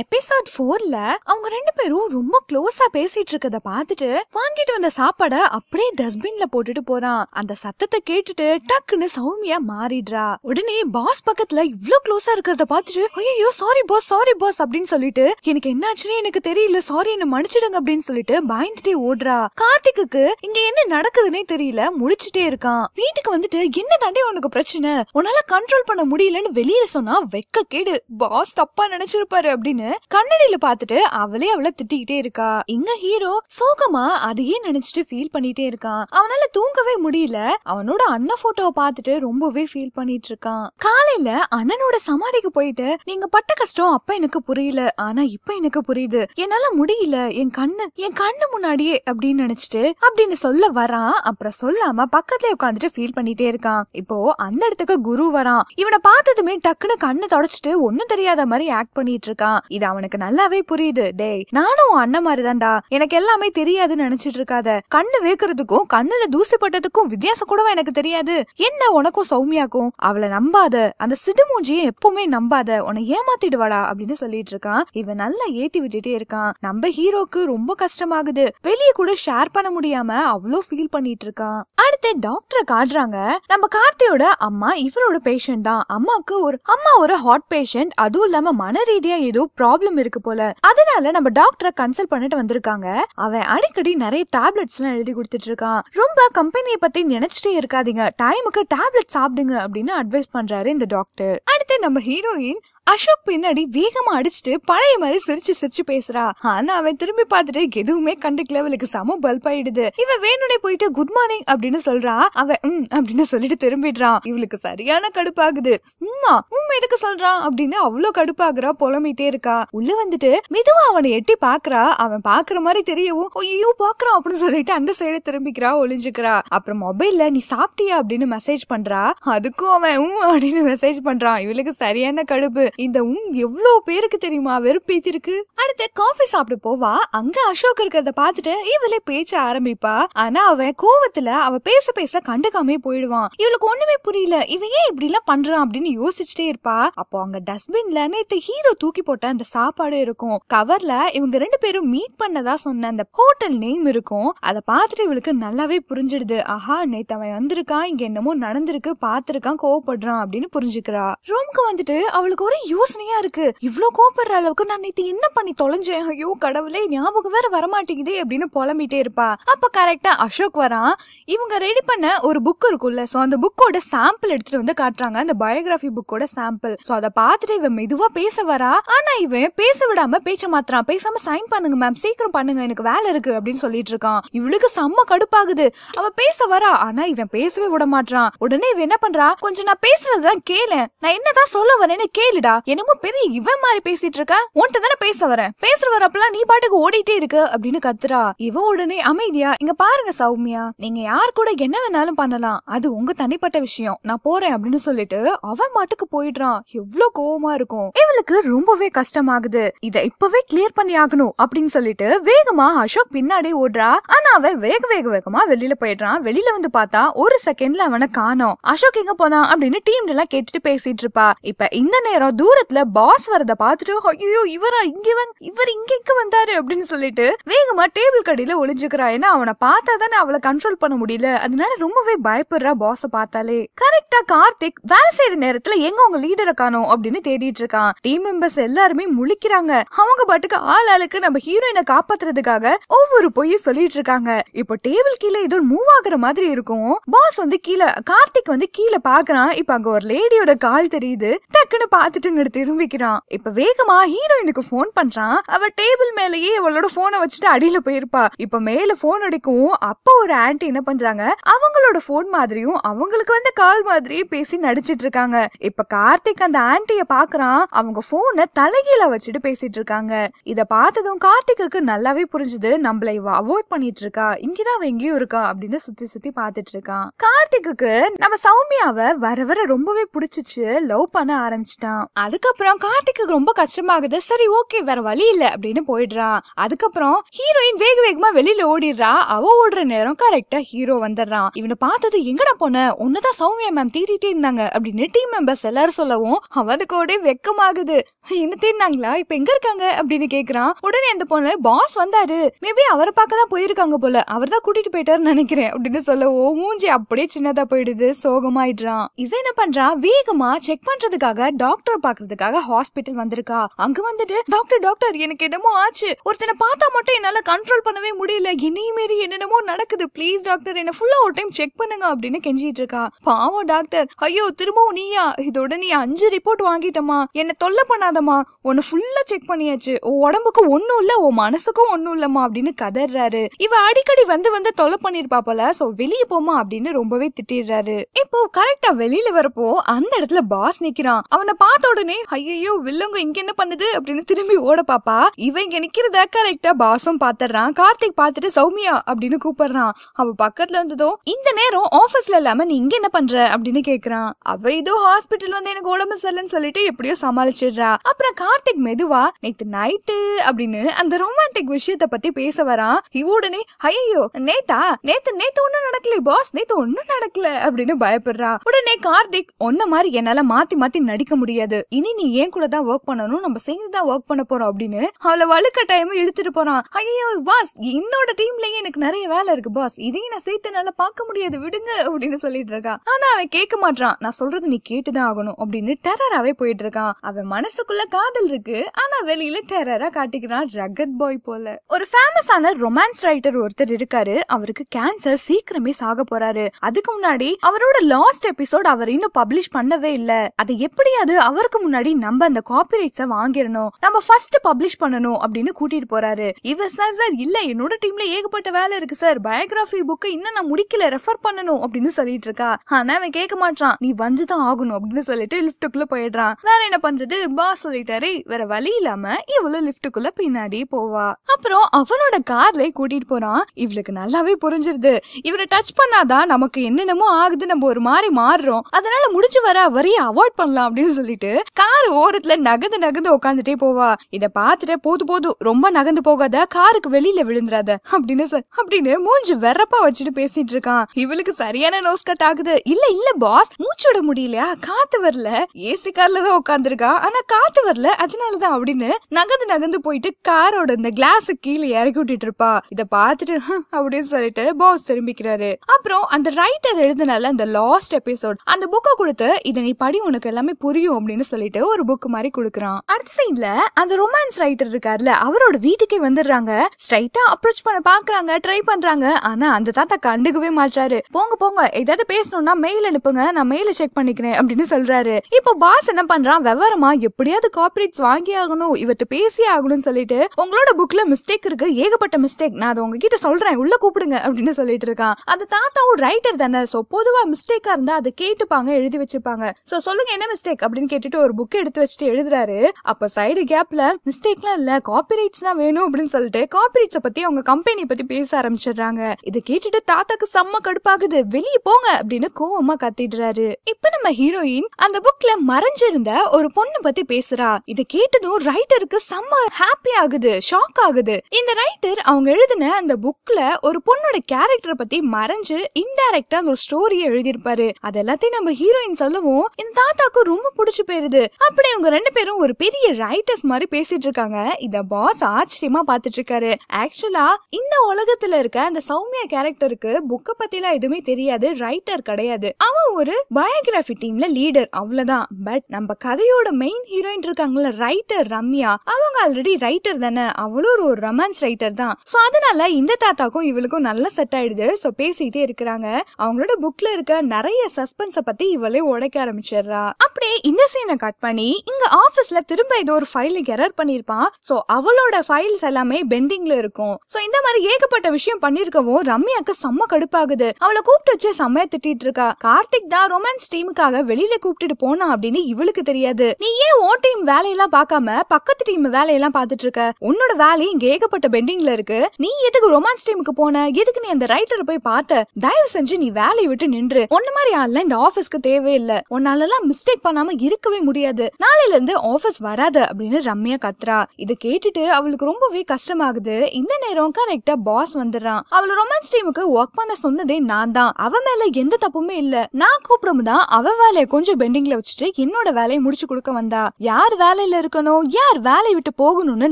episode ஃபோர்ல அவங்க ரெண்டு பேரும் ரொம்ப க்ளோஸா பேசிட்டு இருக்கத பாத்துட்டு வாங்கிட்டு வந்த சாப்பாட அப்படியே டஸ்ட்பின்ல போட்டுட்டு போறான் அந்த சத்தத்தை கேட்டுட்டு டக்குன்னு சௌமியா மாறிடுறா உடனே பாஸ் பக்கத்துல இவ்ளோ க்ளோஸா இருக்கிறத பாத்துட்டு ஐயோ சாரி பாஸ் சாரி பாஸ் அப்படின்னு சொல்லிட்டு எனக்கு என்னாச்சுன்னு எனக்கு தெரியல சாரி என்ன மன்னிச்சிடுங்க அப்படின்னு சொல்லிட்டு பயந்துட்டே ஓடுறா கார்த்திக்கு இங்க என்ன நடக்குதுன்னே தெரியல முடிச்சுட்டே இருக்கான் வீட்டுக்கு வந்துட்டு என்ன தாண்டி உனக்கு பிரச்சனை உன்னால கண்ட்ரோல் பண்ண முடியலன்னு வெளியில சொன்னா வெக்க கேடு பாஸ் தப்பா நினைச்சிருப்பாரு அப்படின்னு அப்படின்னு கண்ணடியில பாத்துட்டு அவளே அவளை திட்டிக்கிட்டே இருக்கா எங்க ஹீரோ சோகமா அதையே நினைச்சிட்டு ஃபீல் பண்ணிட்டே இருக்கான் அவனால தூங்கவே முடியல அவனோட அண்ணன் போட்டோவை பார்த்துட்டு ரொம்பவே ஃபீல் பண்ணிட்டு இருக்கான் காலையில அண்ணனோட சமாதிக்கு போயிட்டு நீங்க பட்ட கஷ்டம் அப்ப எனக்கு புரியல ஆனா இப்ப எனக்கு புரியுது என்னால முடியல என் கண்ணு என் கண்ணு முன்னாடியே அப்படின்னு நினைச்சிட்டு அப்படின்னு சொல்ல வரான் அப்புறம் சொல்லாம பக்கத்துல உட்காந்துட்டு ஃபீல் பண்ணிட்டே இருக்கான் இப்போ அந்த இடத்துக்கு குரு வரான் இவனை பார்த்ததுமே டக்குன்னு கண்ணு தொடச்சிட்டு ஒன்னும் தெரியாத மாதிரி ஆக்ட் பண்ணிட்டு இருக்கான் இது அவனுக்கு நல்லாவே புரியுது டேய் நானும் அண்ணன் மாதிரிதான்டா எனக்கு எல்லாமே தெரியாதுன்னு நினைச்சிட்டு இருக்காத கண்ணு வேக்குறதுக்கும் கண்ணுல தூசி பட்டதுக்கும் வித்தியாசம் கூட எனக்கு தெரியாது என்ன உனக்கும் சௌமியாக்கும் அவளை நம்பாத அந்த சிடுமூஞ்சியை எப்பவுமே நம்பாத உன்னை ஏமாத்திடுவாடா அப்படின்னு சொல்லிட்டு இருக்கான் இவன் நல்லா ஏத்தி விட்டுட்டே இருக்கான் நம்ம ஹீரோக்கு ரொம்ப கஷ்டமாகுது வெளியே கூட ஷேர் பண்ண முடியாம அவ்வளோ ஃபீல் பண்ணிட்டு இருக்கான் அடுத்து டாக்டரை காட்டுறாங்க நம்ம கார்த்தியோட அம்மா இவரோட பேஷண்ட் தான் அம்மாவுக்கு ஒரு அம்மா ஒரு ஹாட் பேஷண்ட் அதுவும் இல்லாம மன ரீதியா ஏதோ ப்ராப்ளம் இருக்கு போல அதனால நம்ம டாக்டரை கன்சல்ட் பண்ணிட்டு வந்திருக்காங்க அவன் அடிக்கடி நிறைய டேப்லெட்ஸ் எல்லாம் எழுதி கொடுத்துட்டு இருக்கான் ரொம்ப கம்பெனியை பத்தி நினைச்சிட்டே இருக்காதீங்க டைமுக்கு டேப்லெட் சாப்பிடுங்க அப்படின்னு அட்வைஸ் பண்றாரு இந்த டாக்டர் அடுத்து நம்ம ஹீரோயின் அசோக் பின்னாடி வேகமா அடிச்சுட்டு பழைய மாதிரி சிரிச்சு சிரிச்சு பேசுறா ஆனா அவன் திரும்பி பார்த்துட்டு எதுவுமே கண்டுக்கல அவளுக்கு சம பல்ப் ஆயிடுது இவ வேணுனே போயிட்டு குட் மார்னிங் அப்படின்னு சொல்றா அவ உம் அப்படின்னு சொல்லிட்டு திரும்பிடுறான் இவளுக்கு சரியான கடுப்பாகுது உம்மா உம் எதுக்கு சொல்றான் அப்படின்னு அவ்வளவு கடுப்பாகுறா புலமிட்டே இருக்கா உள்ள வந்துட்டு மெதுவா அவனை எட்டி பாக்குறா அவன் பாக்குற மாதிரி தெரியவும் ஐயோ பாக்குறான் அப்படின்னு சொல்லிட்டு அந்த சைடு திரும்பிக்கிறா ஒளிஞ்சுக்கிறா அப்புறம் மொபைல்ல நீ சாப்பிட்டியா அப்படின்னு மெசேஜ் பண்றா அதுக்கும் அவன் உம் அப்படின்னு மெசேஜ் பண்றான் இவளுக்கு சரியான கடுப்பு இந்த உம் எவ்வளவு பேருக்கு தெரியுமா வெறுப்பேத்திருக்கு அடுத்து காஃபி சாப்பிட்டு போவா அங்க அசோக் இருக்கிறத பாத்துட்டு இவளே பேச்ச ஆரம்பிப்பா ஆனா அவன் கோவத்துல அவ பேச பேச கண்டுக்காமே போயிடுவான் இவளுக்கு ஒண்ணுமே புரியல இவன் ஏன் இப்படி எல்லாம் பண்றான் அப்படின்னு யோசிச்சுட்டே இருப்பா அப்போ அங்க டஸ்ட்பின்ல நேத்து ஹீரோ தூக்கி போட்ட அந்த சாப்பாடு இருக்கும் கவர்ல இவங்க ரெண்டு பேரும் மீட் பண்ணதா சொன்ன அந்த ஹோட்டல் நேம் இருக்கும் அதை பார்த்துட்டு இவளுக்கு நல்லாவே புரிஞ்சிடுது ஆஹா நேத்து அவன் வந்திருக்கான் இங்க என்னமோ நடந்திருக்கு பாத்துருக்கான் கோவப்படுறான் அப்படின்னு புரிஞ்சுக்கிறா ரூம்க்கு வந்துட்டு அவளுக்கு ஒரு யோசனையா இருக்கு இவ்வளோ கோபப்படுற அளவுக்கு நான் நேற்று என்ன பண்ணி தொலைஞ்சேன் ஐயோ கடவுளே ஞாபகம் வேற வரமாட்டேங்குதே அப்படின்னு புலம்பிட்டே இருப்பா அப்ப கரெக்டா அசோக் வரான் இவங்க ரெடி பண்ண ஒரு புக் இருக்கும்ல ஸோ அந்த புக்கோட சாம்பிள் எடுத்துட்டு வந்து காட்டுறாங்க அந்த பயோகிராஃபி புக்கோட சாம்பிள் ஸோ அதை பார்த்துட்டு இவன் மெதுவா பேச வரா ஆனா இவன் பேச விடாம பேச்ச மாத்திரான் பேசாம சைன் பண்ணுங்க மேம் சீக்கிரம் பண்ணுங்க எனக்கு வேலை இருக்கு அப்படின்னு சொல்லிட்டு இருக்கான் இவளுக்கு செம்ம கடுப்பாகுது அவ பேச வரா ஆனா இவன் பேசவே விட மாட்டான் உடனே இவன் என்ன பண்றா கொஞ்சம் நான் பேசுறதுதான் கேளு நான் என்னதான் சொல்ல வரேன்னு கேளுடா இல்லடா என்னமோ பெரிய இவன் மாதிரி பேசிட்டு இருக்க உன்கிட்ட தானே பேச வர பேசுற வரப்பெல்லாம் நீ பாட்டுக்கு ஓடிட்டே இருக்கு அப்படின்னு கத்துறா இவ உடனே அமைதியா இங்க பாருங்க சௌமியா நீங்க யார் கூட என்ன வேணாலும் பண்ணலாம் அது உங்க தனிப்பட்ட விஷயம் நான் போறேன் அப்படின்னு சொல்லிட்டு அவன் பாட்டுக்கு போயிடுறான் எவ்வளவு கோவமா இருக்கும் இவளுக்கு ரொம்பவே கஷ்டமாகுது இத இப்பவே கிளியர் பண்ணி ஆகணும் அப்படின்னு சொல்லிட்டு வேகமா அசோக் பின்னாடி ஓடுறா ஆனா அவன் வேக வேக வேகமா வெளியில போயிடுறான் வெளியில வந்து பார்த்தா ஒரு செகண்ட்ல அவனை காணும் அசோக் எங்க போனா அப்படின்னு டீம்ல எல்லாம் கேட்டுட்டு பேசிட்டு இருப்பா இப்ப இந்த நேரம் தூரத்துல பாஸ் வரத பாத்துட்டு ஐயோ இவரா இங்க இவர் இங்க இங்க வந்தாரு அப்படின்னு சொல்லிட்டு வேகமா டேபிள் கடையில ஒளிஞ்சுக்கிறா ஏன்னா அவனை பார்த்தா தானே அவளை கண்ட்ரோல் பண்ண முடியல அதனால ரொம்பவே பயப்படுறா பாஸ பார்த்தாலே கரெக்டா கார்த்திக் வேலை செய்யற நேரத்துல எங்க உங்க லீடரை காணும் அப்படின்னு தேடிட்டு இருக்கான் டீம் மெம்பர்ஸ் எல்லாருமே முழிக்கிறாங்க அவங்க பாட்டுக்கு ஆள் ஆளுக்கு நம்ம ஹீரோயினை காப்பாத்துறதுக்காக ஒவ்வொரு பொய்யும் சொல்லிட்டு இருக்காங்க இப்போ டேபிள் கீழே ஏதோ மூவ் ஆகுற மாதிரி இருக்கும் பாஸ் வந்து கீழே கார்த்திக் வந்து கீழே பாக்குறான் இப்ப அங்க ஒரு லேடியோட கால் தெரியுது டக்குன்னு பாத்துட்டு இங்கிட்டு திரும்பிக்கிறான் இப்ப வேகமா ஹீரோயினுக்கு போன் பண்றான் அவ டேபிள் மேலேயே அவளோட போனை வச்சுட்டு அடியில போயிருப்பா இப்ப மேல போன் அடிக்கும் அப்ப ஒரு ஆன்டி என்ன பண்றாங்க அவங்களோட போன் மாதிரியும் அவங்களுக்கு வந்து கால் மாதிரியே பேசி நடிச்சிட்டு இருக்காங்க இப்ப கார்த்திக் அந்த ஆன்டிய பாக்குறான் அவங்க போனை தலைகீழ வச்சுட்டு பேசிட்டு இருக்காங்க இத பார்த்ததும் கார்த்திக்கு நல்லாவே புரிஞ்சுது நம்மள இவ அவாய்ட் பண்ணிட்டு இருக்கா இங்கதான் அவ எங்கேயும் இருக்கா அப்படின்னு சுத்தி சுத்தி பாத்துட்டு இருக்கான் கார்த்திக்கு நம்ம சௌமியாவை வர வர ரொம்பவே பிடிச்சிச்சு லவ் பண்ண ஆரம்பிச்சிட்டான் அதுக்கப்புறம் கார்த்திக்கு ரொம்ப கஷ்டமாகுது சரி ஓகே வேற வழி இல்ல அப்படின்னு போயிடுறான் அதுக்கப்புறம் ஹீரோயின் வேக வேகமா வெளியில ஓடிடுறா அவ ஓடுற நேரம் கரெக்டா ஹீரோ வந்துடுறான் இவனை பார்த்தது எங்கடா போன ஒன்னுதான் சௌமியா மேம் தீட்டிட்டே இருந்தாங்க அப்படின்னு டீம் மெம்பர்ஸ் எல்லாரும் சொல்லவும் அவனுக்கு ஓடே வெக்கமாகுது என்ன தீர்னாங்களா இப்ப எங்க இருக்காங்க அப்படின்னு கேக்குறான் உடனே அந்த பொண்ணு பாஸ் வந்தாரு மேபி அவரை பார்க்க தான் போயிருக்காங்க போல அவர் தான் கூட்டிட்டு போயிட்டாருன்னு நினைக்கிறேன் அப்படின்னு சொல்லவும் மூஞ்சி அப்படியே சின்னதா போயிடுது சோகமாயிடுறான் இவன் என்ன பண்றா வேகமா செக் பண்றதுக்காக டாக்டர் பார்க்க பாக்குறதுக்காக ஹாஸ்பிட்டல் வந்திருக்கா அங்க வந்துட்டு டாக்டர் டாக்டர் எனக்கு என்னமோ ஆச்சு ஒருத்தனை பார்த்தா மட்டும் என்னால கண்ட்ரோல் பண்ணவே முடியல என்னையும் மீறி என்னென்னமோ நடக்குது ப்ளீஸ் டாக்டர் என்ன ஃபுல்லா ஒரு டைம் செக் பண்ணுங்க அப்படின்னு கெஞ்சிட்டு இருக்கா பாவம் டாக்டர் ஐயோ திரும்பவும் நீயா இதோட நீ அஞ்சு ரிப்போர்ட் வாங்கிட்டமா என்ன தொல்லை பண்ணாதமா உன்னை ஃபுல்லா செக் பண்ணியாச்சு உடம்புக்கு ஒன்னும் இல்ல உன் மனசுக்கும் ஒன்னும் இல்லம்மா அப்படின்னு கதறாரு இவ அடிக்கடி வந்து வந்து தொலை பண்ணிருப்பா போல சோ வெளியே போமா அப்படின்னு ரொம்பவே திட்டிடுறாரு இப்போ கரெக்டா வெளியில வரப்போ அந்த இடத்துல பாஸ் நிக்கிறான் அவனை பார்த்த உடனே ஐயோ வில்லங்க இங்க என்ன பண்ணுது அப்படின்னு திரும்பி ஓட பாப்பா இவன் இங்க நிக்கிறத கரெக்டா பாசம் பாத்துறான் கார்த்திக் பாத்துட்டு சௌமியா அப்படின்னு கூப்பிடுறான் அவ பக்கத்துல இருந்ததோ இந்த நேரம் ஆபீஸ்ல இல்லாம நீ இங்க என்ன பண்ற அப்படின்னு கேக்குறான் அவ ஏதோ ஹாஸ்பிட்டல் வந்து எனக்கு உடம்பு சரியில்லைன்னு சொல்லிட்டு எப்படியோ சமாளிச்சிடுறா அப்புறம் கார்த்திக் மெதுவா நேத்து நைட்டு அப்படின்னு அந்த ரொமான்டிக் விஷயத்த பத்தி பேச வரான் இவடனே ஐயோ நேத்தா நேத்து நேத்து ஒண்ணும் நடக்கல பாஸ் நேத்து ஒண்ணும் நடக்கல அப்படின்னு பயப்படுறா உடனே கார்த்திக் ஒன்ன மாதிரி என்னால மாத்தி மாத்தி நடிக்க முடியாது இனி நீ ஏன் கூட தான் ஒர்க் பண்ணணும் நம்ம சேர்ந்து தான் ஒர்க் பண்ண போறோம் அப்படின்னு அவளை வலுக்கட்டாயமா இழுத்துட்டு போறான் ஐயோ பாஸ் என்னோட டீம்லயே எனக்கு நிறைய வேலை இருக்கு பாஸ் இதையும் நான் சேர்த்தனால பார்க்க முடியாது விடுங்க அப்படின்னு சொல்லிட்டு இருக்கான் ஆனா அவன் கேட்க மாட்டான் நான் சொல்றது நீ கேட்டுதான் ஆகணும் அப்படின்னு டெரராவே போயிட்டு இருக்கான் அவன் மனசுக்குள்ள காதல் இருக்கு ஆனா வெளியில டெரரா காட்டிக்கிறான் ரகத் பாய் போல ஒரு ஃபேமஸான ரொமான்ஸ் ரைட்டர் ஒருத்தர் இருக்காரு அவருக்கு கேன்சர் சீக்கிரமே சாக போறாரு அதுக்கு முன்னாடி அவரோட லாஸ்ட் எபிசோட் அவர் இன்னும் பப்ளிஷ் பண்ணவே இல்ல அதை எப்படியாவது அவர் அதுக்கு முன்னாடி நம்ம அந்த காப்பிரைட்ஸை வாங்கிடணும் நம்ம ஃபர்ஸ்ட் பப்ளிஷ் பண்ணணும் அப்படின்னு கூட்டிட்டு போறாரு இவர் சார் சார் இல்ல என்னோட டீம்ல ஏகப்பட்ட வேலை இருக்கு சார் பயோகிராஃபி புக்கை இன்னும் நான் முடிக்கல ரெஃபர் பண்ணணும் அப்படின்னு சொல்லிட்டு இருக்கா ஆனா அவன் கேட்க மாட்டான் நீ வந்து தான் ஆகணும் அப்படின்னு சொல்லிட்டு லிஃப்ட்டுக்குள்ள போயிடுறான் வேற என்ன பண்றது பாஸ் சொல்லிட்டாரு வேற வழி இல்லாம இவ்வளவு லிப்டுக்குள்ள பின்னாடி போவா அப்புறம் அவனோட கார்ல கூட்டிட்டு போறான் இவளுக்கு நல்லாவே புரிஞ்சிருது இவரை டச் பண்ணாதான் நமக்கு என்னென்னமோ ஆகுது நம்ம ஒரு மாதிரி மாறுறோம் அதனால முடிஞ்சு வர வரைய அவாய்ட் பண்ணலாம் அப்படின்னு சொல்லிட்டு கார் ஓரத்துல நகந்து நகந்து உட்காந்துட்டே போவா இத பாத்துட்டு போது போது ரொம்ப நகந்து போகாத காருக்கு வெளியில விழுந்துராத அப்படின்னு சார் அப்படின்னு மூஞ்சு வெறப்பா வச்சுட்டு பேசிட்டு இருக்கான் இவளுக்கு சரியான நோஸ் கட் ஆகுது இல்ல இல்ல பாஸ் மூச்சு விட முடியலையா காத்து வரல ஏசி கார்ல தான் உட்காந்துருக்கா ஆனா காத்து வரல அதனாலதான் அப்படின்னு நகந்து நகந்து போயிட்டு காரோட இந்த கிளாஸ் கீழே இறக்கி விட்டுட்டு இருப்பா இத பாத்துட்டு அப்படின்னு சொல்லிட்டு பாஸ் திரும்பிக்கிறாரு அப்புறம் அந்த ரைட்டர் எழுதினால அந்த லாஸ்ட் எபிசோட் அந்த புக்கை கொடுத்து இதை நீ படி உனக்கு எல்லாமே புரியும் அப்படின்னு சொல்லிட்டு ஒரு புக் மாதிரி கொடுக்குறான் அடுத்த சைட்ல அந்த ரொமான்ஸ் ரைட்டர் இருக்காருல அவரோட வீட்டுக்கே வந்துடுறாங்க ஸ்ட்ரைட்டா அப்ரோச் பண்ண பாக்குறாங்க ட்ரை பண்றாங்க ஆனா அந்த தாத்தா கண்டுக்கவே மாட்டாரு போங்க போங்க ஏதாவது பேசணும்னா மெயில் அனுப்புங்க நான் மெயில செக் பண்ணிக்கிறேன் அப்படின்னு சொல்றாரு இப்போ பாஸ் என்ன பண்றான் விவரமா எப்படியாவது கார்பரேட்ஸ் வாங்கி ஆகணும் இவர்கிட்ட பேசி ஆகணும்னு சொல்லிட்டு உங்களோட புக்ல மிஸ்டேக் இருக்கு ஏகப்பட்ட மிஸ்டேக் நான் அதை உங்ககிட்ட சொல்றேன் உள்ள கூப்பிடுங்க அப்படின்னு சொல்லிட்டு இருக்கான் அந்த தாத்தாவும் ரைட்டர் தானே சோ பொதுவா மிஸ்டேக்கா இருந்தா அதை கேட்டுப்பாங்க எழுதி வச்சிருப்பாங்க சோ சொல்லுங்க என்ன மிஸ்டேக் அப்படின்னு கேட்டுட்டு ஒரு புக் எடுத்து வச்சுட்டு எழுதுறாரு அப்ப சைடு கேப்ல மிஸ்டேக்லாம் இல்ல காப்பிரைட்ஸ் தான் வேணும் அப்படின்னு சொல்லிட்டு காப்பிரைட்ஸ பத்தி அவங்க கம்பெனி பத்தி பேச ஆரம்பிச்சிடுறாங்க இதை கேட்டுட்டு தாத்தாக்கு செம்ம கடுப்பாகுது வெளியே போங்க அப்படின்னு கோவமா கத்திடுறாரு இப்ப நம்ம ஹீரோயின் அந்த புக்ல மறைஞ்சிருந்த ஒரு பொண்ணு பத்தி பேசுறா இதை கேட்டதும் ரைட்டருக்கு செம்ம ஹாப்பி ஆகுது ஷாக் ஆகுது இந்த ரைட்டர் அவங்க எழுதின அந்த புக்ல ஒரு பொண்ணோட கேரக்டரை பத்தி மறைஞ்சு இன்டைரக்டா அந்த ஒரு ஸ்டோரியை எழுதியிருப்பாரு அதெல்லாத்தையும் நம்ம ஹீரோயின் சொல்லவும் இந்த தாத்தாக்கு ரொம்ப பிடிச்சு போயிருது முடியாது அப்படி இவங்க ரெண்டு பேரும் ஒரு பெரிய ரைட்டர்ஸ் மாதிரி பேசிட்டு இருக்காங்க இத பாஸ் ஆச்சரியமா பாத்துட்டு இருக்காரு ஆக்சுவலா இந்த உலகத்துல இருக்க அந்த சௌமியா கேரக்டருக்கு புக்க எல்லாம் எதுவுமே தெரியாது ரைட்டர் கிடையாது அவன் ஒரு பயோகிராஃபி டீம்ல லீடர் அவ்வளவுதான் பட் நம்ம கதையோட மெயின் ஹீரோயின் இருக்காங்கல்ல ரைட்டர் ரம்யா அவங்க ஆல்ரெடி ரைட்டர் தானே அவளும் ஒரு ரொமான்ஸ் ரைட்டர் தான் சோ அதனால இந்த தாத்தாக்கும் இவளுக்கும் நல்ல செட் ஆயிடுது சோ பேசிட்டே இருக்கிறாங்க அவங்களோட புக்ல இருக்க நிறைய சஸ்பென்ஸ பத்தி இவளே உடைக்க ஆரம்பிச்சிடுறா அப்படியே இந்த சீனை கட் பண்ணி இங்க ஆபீஸ்ல திரும்ப ஏதோ ஒரு ஃபைல் எரர் பண்ணிருப்பான் சோ அவளோட ஃபைல்ஸ் எல்லாமே பெண்டிங்ல இருக்கும் சோ இந்த மாதிரி ஏகப்பட்ட விஷயம் பண்ணிருக்கவும் ரம்யாக்கு செம்ம கடுப்பாகுது அவளை கூப்பிட்டு வச்சு செம்மைய திட்டிட்டு இருக்கா கார்த்திக் தான் ரொமான்ஸ் டீமுக்காக வெளியில கூப்பிட்டுட்டு போனா அப்படின்னு இவளுக்கு தெரியாது நீ ஏன் ஓ டீம் வேலையெல்லாம் பாக்காம பக்கத்து டீம் வேலையெல்லாம் பாத்துட்டு இருக்க உன்னோட வேலை இங்க ஏகப்பட்ட பெண்டிங்ல இருக்கு நீ எதுக்கு ரொமான்ஸ் டீமுக்கு போன எதுக்கு நீ அந்த ரைட்டர் போய் பார்த்த தயவு செஞ்சு நீ வேலையை விட்டு நின்று ஒன்ன மாதிரி ஆள்ல இந்த ஆபீஸ்க்கு தேவையில்லை உன்னால எல்லாம் மிஸ்டேக் பண்ணாம இருக்கவே முடியும் முடியாது நாளையில இருந்து ஆஃபீஸ் வராது அப்படின்னு ரம்யா கத்துறா இதை கேட்டுட்டு அவளுக்கு ரொம்பவே கஷ்டமாகுது இந்த நேரம் கரெக்டா பாஸ் வந்துடுறான் அவள் ரொமான்ஸ் டீமுக்கு ஒர்க் பண்ண சொன்னதே நான் தான் அவ மேல எந்த தப்புமே இல்ல நான் கூப்பிடும் தான் அவ வேலையை கொஞ்சம் பெண்டிங்ல வச்சுட்டு என்னோட வேலையை முடிச்சு கொடுக்க வந்தா யார் வேலையில இருக்கணும் யார் வேலையை விட்டு போகணும்னு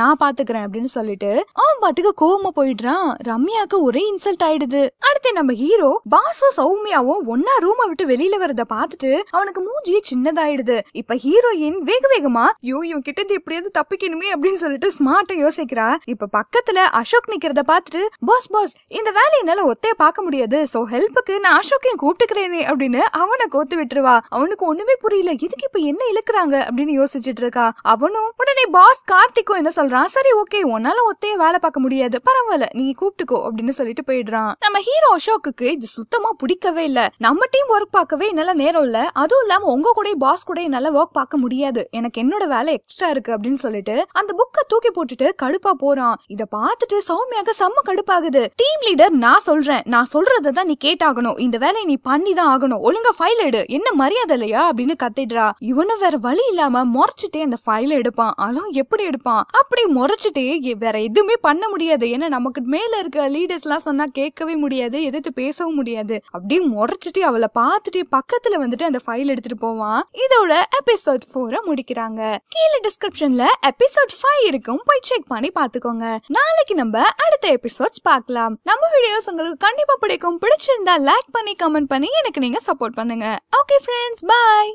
நான் பாத்துக்கிறேன் அப்படின்னு சொல்லிட்டு அவன் பாட்டுக்கு கோவமா போயிடுறான் ரம்யாக்கு ஒரே இன்சல்ட் ஆயிடுது அடுத்து நம்ம ஹீரோ பாசும் சௌமியாவும் ஒன்னா ரூமை விட்டு வெளியில வரத பாத்துட்டு அவனுக்கு மூஞ்சி சின்னதாயிடுது இப்ப ஹீரோயின் வேக வேகமா ஐயோ இவன் கிட்ட இருந்து எப்படியாவது தப்பிக்கணுமே அப்படின்னு சொல்லிட்டு ஸ்மார்ட்டா யோசிக்கிறா இப்ப பக்கத்துல அசோக் நிக்கிறத பாத்துட்டு பாஸ் பாஸ் இந்த வேலையை என்னால ஒத்தைய பார்க்க முடியாது சோ ஹெல்ப்புக்கு நான் அசோக்கையும் கூப்பிட்டுக்கிறேனே அப்படின்னு அவனை கோத்து விட்டுருவா அவனுக்கு ஒண்ணுமே புரியல இதுக்கு இப்ப என்ன இழுக்கிறாங்க அப்படின்னு யோசிச்சுட்டு இருக்கா அவனும் உடனே பாஸ் கார்த்திக்கும் என்ன சொல்றான் சரி ஓகே உன்னால ஒத்தைய வேலை பார்க்க முடியாது பரவாயில்ல நீ கூப்பிட்டுக்கோ அப்படின்னு சொல்லிட்டு போயிடுறான் நம்ம ஹீரோ அசோக்கு இது சுத்தமா பிடிக்கவே இல்ல நம்ம டீம் ஒர்க் பார்க்கவே என்னால நேரம் இல்ல அதுவும் இல்லாம உங்க கூட பாஸ் கூட என்னால ஒர்க் பார்க்க முடியாது எனக்கு என்னோட வேலை எக்ஸ்ட்ரா இருக்கு அப்படின்னு சொல்லிட்டு அந்த புக்கை தூக்கி போட்டுட்டு கடுப்பா போறான் இதை பார்த்துட்டு சௌமியாக செம்ம கடுப்பாகுது டீம் லீடர் நான் சொல்றேன் நான் சொல்றதை தான் நீ கேட்டாகணும் இந்த வேலையை நீ பண்ணி தான் ஆகணும் ஒழுங்கா ஃபைல் எடு என்ன மரியாதை இல்லையா அப்படின்னு கத்திடுறா இவனும் வேற வழி இல்லாம முறைச்சிட்டே அந்த ஃபைலை எடுப்பான் அதுவும் எப்படி எடுப்பான் அப்படி முறைச்சிட்டே வேற எதுவுமே பண்ண முடியாது ஏன்னா நமக்கு மேல இருக்க லீடர்ஸ் எல்லாம் சொன்னா கேட்கவே முடியாது எதிர்த்து பேசவும் முடியாது அப்படியே முறைச்சிட்டு அவளை பார்த்துட்டு பக்கத்துல வந்துட்டு அந்த ஃபைல் எடுத்துட்டு போவான் இதோட எபிசோட் ஃபோரை முடிக்கிறாங்க கீழே டிஸ்கிரிப்ஷன்ல எபிசோட் ஃபைவ் இருக்கும் போய் செக் பண்ணி பாத்துக்கோங்க நாளைக்கு நம்ம அடுத்த எபிசோட்ஸ் பார்க்கலாம் நம்ம வீடியோஸ் உங்களுக்கு கண்டிப்பா பிடிக்கும் பிடிச்சிருந்தா லைக் பண்ணி கமெண்ட் பண்ணி எனக்கு நீங்க சப்போர்ட் பண்ணுங்க ஓகே ஃப்ரெண்ட்ஸ் பாய்